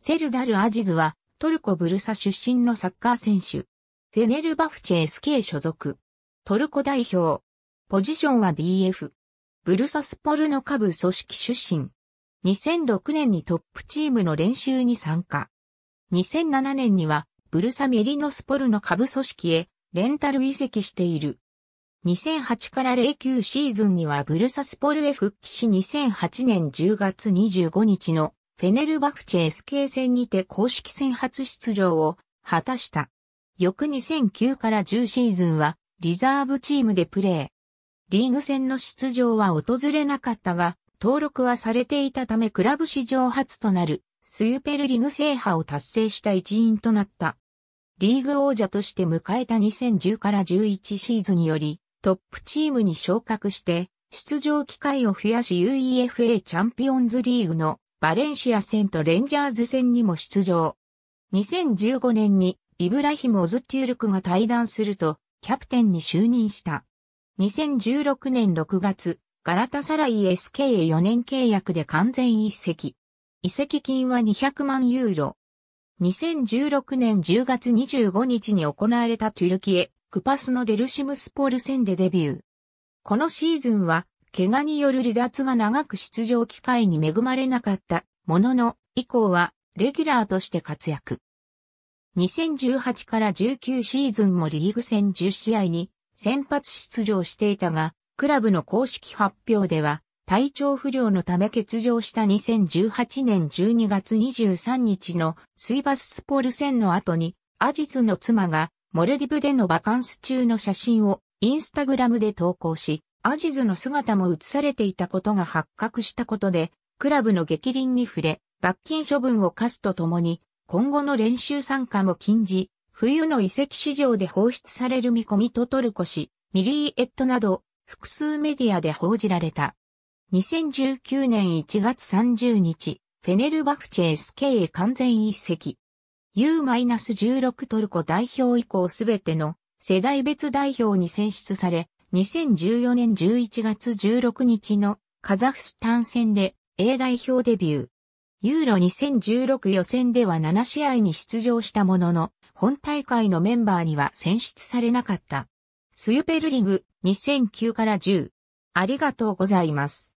セルダル・アジズは、トルコ・ブルサ出身のサッカー選手。フェネル・バフチェ SK 所属。トルコ代表。ポジションは DF。ブルサスポルの下部組織出身。2006年にトップチームの練習に参加。2007年には、ブルサメリノスポルの下部組織へ、レンタル移籍している。2008から09シーズンにはブルサスポルへ復帰し2008年10月25日のフェネルバフチェ SK 戦にて公式戦初出場を果たした。翌2009から10シーズンはリザーブチームでプレー。リーグ戦の出場は訪れなかったが、登録はされていたためクラブ史上初となるスーペルリグ制覇を達成した一員となった。リーグ王者として迎えた2010から11シーズンよりトップチームに昇格して出場機会を増やし UEFA チャンピオンズリーグのバレンシア戦とレンジャーズ戦にも出場。2015年にイブラヒム・オズテュールクが退団すると、キャプテンに就任した。2016年6月、ガラタサライ SK へ4年契約で完全一席。移籍金は200万ユーロ。2016年10月25日に行われたトゥルキエ、クパスのデルシムスポール戦でデビュー。このシーズンは怪我による離脱が長く出場機会に恵まれなかったものの、以降はレギュラーとして活躍。2018から19シーズンもリーグ戦10試合に先発出場していたが、クラブの公式発表では、体調不良のため欠場した2018年12月23日のスイバススポル戦の後に、アジツの妻がモルディブでのバカンス中の写真をインスタグラムで投稿し、アジズの姿も映されていたことが発覚したことで、クラブの激凛に触れ、罰金処分を課すとともに、今後の練習参加も禁じ、冬の遺跡市場で放出される見込みとトルコ氏、ミリーエットなど、複数メディアで報じられた。2019年1月30日、フェネルバフチェ SK へ完全一席。U-16 トルコ代表以降すべての世代別代表に選出され、2014年11月16日のカザフスタン戦で A 代表デビュー。ユーロ2016予選では7試合に出場したものの、本大会のメンバーには選出されなかった。スユペルリグ2009から10。ありがとうございます。